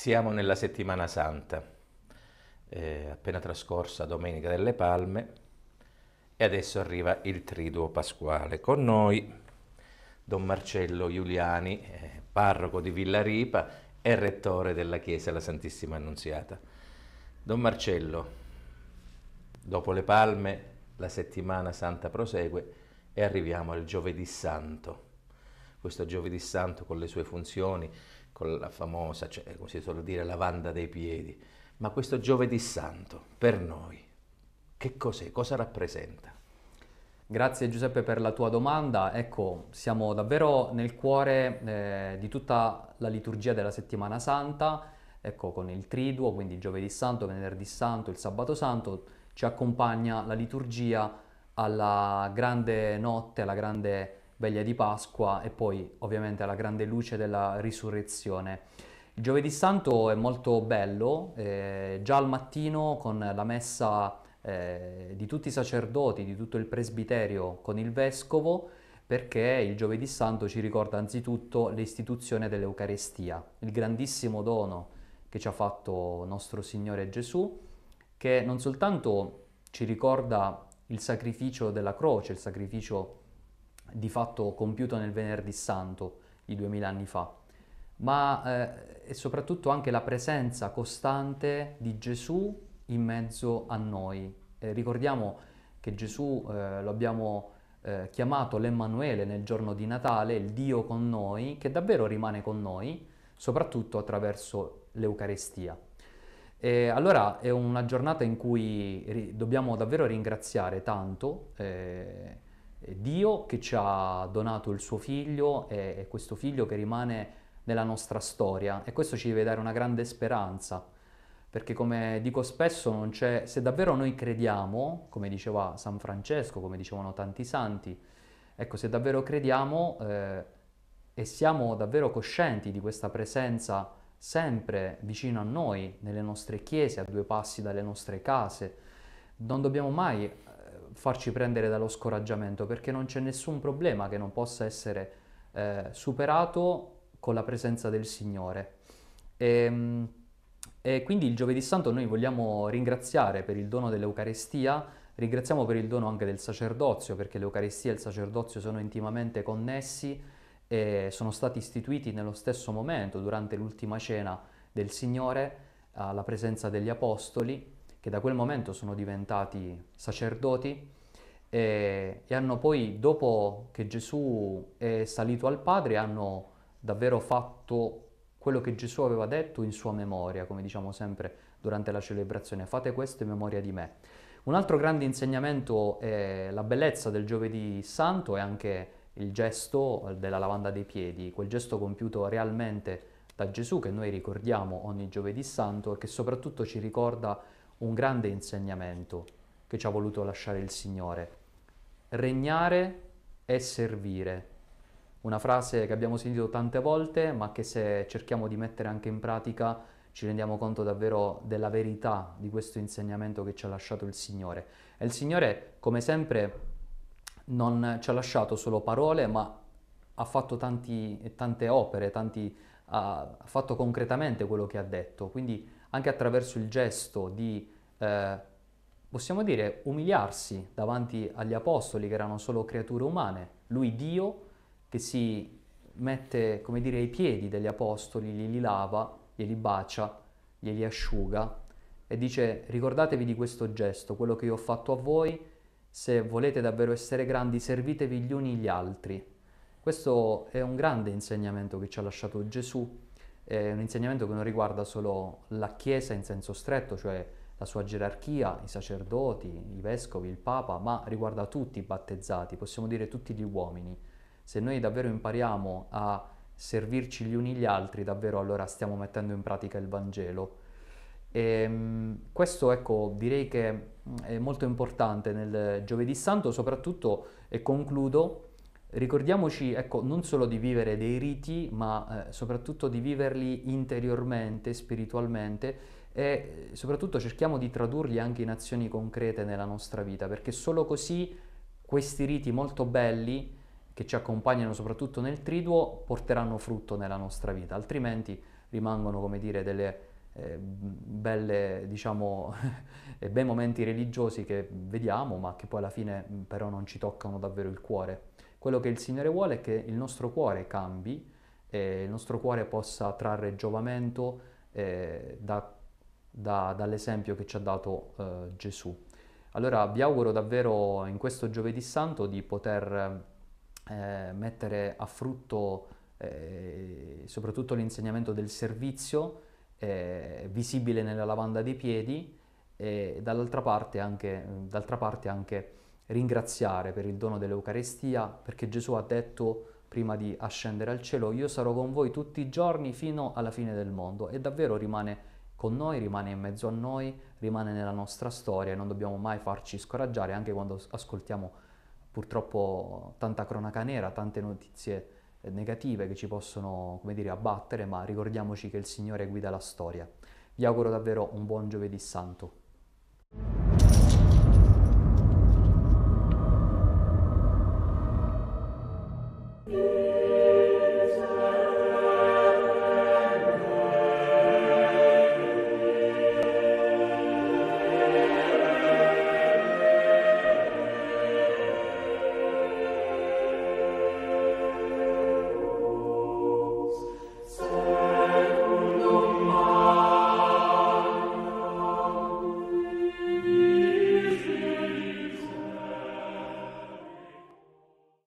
Siamo nella settimana santa, eh, appena trascorsa Domenica delle Palme e adesso arriva il Triduo Pasquale. Con noi Don Marcello Giuliani, eh, parroco di Villa Ripa e rettore della Chiesa della Santissima Annunziata. Don Marcello, dopo le Palme la settimana santa prosegue e arriviamo al Giovedì Santo. Questo Giovedì Santo con le sue funzioni, con la famosa, cioè, come si suol dire, lavanda dei piedi. Ma questo giovedì santo, per noi, che cos'è? Cosa rappresenta? Grazie Giuseppe per la tua domanda. Ecco, siamo davvero nel cuore eh, di tutta la liturgia della settimana santa, ecco, con il triduo, quindi giovedì santo, venerdì santo, il sabato santo, ci accompagna la liturgia alla grande notte, alla grande veglia di Pasqua e poi ovviamente alla grande luce della risurrezione. Il giovedì santo è molto bello, eh, già al mattino con la messa eh, di tutti i sacerdoti, di tutto il presbiterio con il vescovo, perché il giovedì santo ci ricorda anzitutto l'istituzione dell'Eucarestia, il grandissimo dono che ci ha fatto nostro Signore Gesù, che non soltanto ci ricorda il sacrificio della croce, il sacrificio di fatto compiuto nel venerdì santo di duemila anni fa, ma eh, soprattutto anche la presenza costante di Gesù in mezzo a noi. Eh, ricordiamo che Gesù eh, lo abbiamo eh, chiamato l'Emmanuele nel giorno di Natale, il Dio con noi, che davvero rimane con noi, soprattutto attraverso l'Eucarestia. E allora è una giornata in cui ri- dobbiamo davvero ringraziare tanto eh, eh, Dio che ci ha donato il suo figlio e, questo figlio che rimane nella nostra storia e questo ci deve dare una grande speranza perché come dico spesso non c'è se davvero noi crediamo come diceva San Francesco come dicevano tanti santi ecco se davvero crediamo eh, e siamo davvero coscienti di questa presenza sempre vicino a noi nelle nostre chiese a due passi dalle nostre case non dobbiamo mai farci prendere dallo scoraggiamento, perché non c'è nessun problema che non possa essere eh, superato con la presenza del Signore. E, ehm, e quindi il giovedì santo noi vogliamo ringraziare per il dono dell'Eucarestia, ringraziamo per il dono anche del sacerdozio, perché l'Eucarestia e il sacerdozio sono intimamente connessi e sono stati istituiti nello stesso momento durante l'ultima cena del Signore alla presenza degli apostoli che da quel momento sono diventati sacerdoti e, eh, e hanno poi, dopo che Gesù è salito al Padre, hanno davvero fatto quello che Gesù aveva detto in sua memoria, come diciamo sempre durante la celebrazione, fate questo in memoria di me. Un altro grande insegnamento è la bellezza del giovedì santo e anche il gesto della lavanda dei piedi, quel gesto compiuto realmente da Gesù che noi ricordiamo ogni giovedì santo e che soprattutto ci ricorda un grande insegnamento che ci ha voluto lasciare il Signore. Regnare è servire. Una frase che abbiamo sentito tante volte, ma che se cerchiamo di mettere anche in pratica ci rendiamo conto davvero della verità di questo insegnamento che ci ha lasciato il Signore. E il Signore, come sempre, non ci ha lasciato solo parole, ma ha fatto tanti, tante opere, tanti ha fatto concretamente quello che ha detto, quindi anche attraverso il gesto di, eh, possiamo dire, umiliarsi davanti agli apostoli che erano solo creature umane, lui Dio che si mette, come dire, ai piedi degli apostoli, li lava, glieli bacia, glieli asciuga e dice ricordatevi di questo gesto, quello che io ho fatto a voi, se volete davvero essere grandi servitevi gli uni gli altri questo è un grande insegnamento che ci ha lasciato Gesù, è un insegnamento che non riguarda solo la Chiesa in senso stretto, cioè la sua gerarchia, i sacerdoti, i vescovi, il Papa, ma riguarda tutti i battezzati, possiamo dire tutti gli uomini. Se noi davvero impariamo a servirci gli uni gli altri, davvero allora stiamo mettendo in pratica il Vangelo. E, ehm, questo ecco, direi che è molto importante nel Giovedì Santo, soprattutto, e concludo, Ricordiamoci, ecco, non solo di vivere dei riti, ma eh, soprattutto di viverli interiormente, spiritualmente e soprattutto cerchiamo di tradurli anche in azioni concrete nella nostra vita, perché solo così questi riti molto belli che ci accompagnano soprattutto nel triduo porteranno frutto nella nostra vita, altrimenti rimangono, come dire, delle eh, belle, diciamo, bei momenti religiosi che vediamo, ma che poi alla fine mm, però non ci toccano davvero il cuore. Quello che il Signore vuole è che il nostro cuore cambi, eh, il nostro cuore possa trarre giovamento eh, da, da, dall'esempio che ci ha dato eh, Gesù. Allora vi auguro davvero in questo giovedì santo di poter eh, mettere a frutto eh, soprattutto l'insegnamento del servizio eh, visibile nella lavanda dei piedi e dall'altra parte anche, d'altra parte anche ringraziare per il dono dell'Eucarestia perché Gesù ha detto prima di ascendere al cielo, io sarò con voi tutti i giorni fino alla fine del mondo e davvero rimane con noi, rimane in mezzo a noi, rimane nella nostra storia e non dobbiamo mai farci scoraggiare anche quando ascoltiamo purtroppo tanta cronaca nera, tante notizie eh, negative che ci possono, come dire, abbattere, ma ricordiamoci che il Signore guida la storia. Vi auguro davvero un buon giovedì santo.